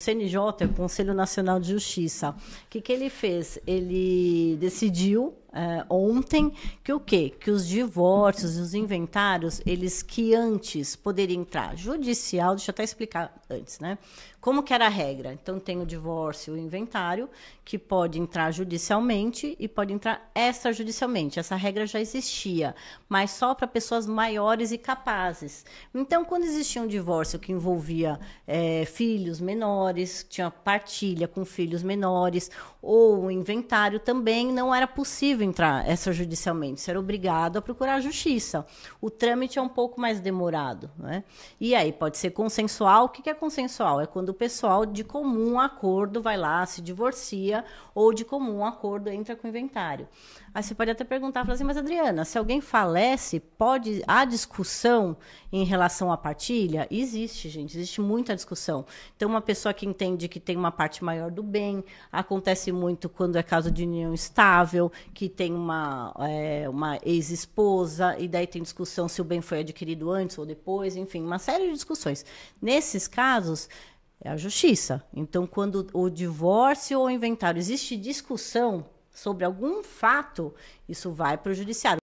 CNJ, é o Conselho Nacional de Justiça. O que, que ele fez? Ele decidiu Uh, ontem que o quê? Que os divórcios e os inventários, eles que antes poderiam entrar judicial, deixa eu até explicar antes, né? Como que era a regra? Então tem o divórcio e o inventário, que pode entrar judicialmente e pode entrar extrajudicialmente. Essa regra já existia, mas só para pessoas maiores e capazes. Então, quando existia um divórcio que envolvia é, filhos menores, tinha partilha com filhos menores, ou o inventário também não era possível possível entrar é extrajudicialmente, você era obrigado a procurar a justiça. O trâmite é um pouco mais demorado. Né? E aí pode ser consensual. O que é consensual? É quando o pessoal de comum acordo vai lá, se divorcia, ou de comum acordo entra com o inventário. Aí você pode até perguntar, falar assim, mas Adriana, se alguém falece, pode há discussão em relação à partilha? Existe, gente, existe muita discussão. Então, uma pessoa que entende que tem uma parte maior do bem, acontece muito quando é caso de união estável, que tem uma, é, uma ex-esposa, e daí tem discussão se o bem foi adquirido antes ou depois, enfim, uma série de discussões. Nesses casos, é a justiça. Então, quando o divórcio ou o inventário existe discussão sobre algum fato, isso vai para o judiciário.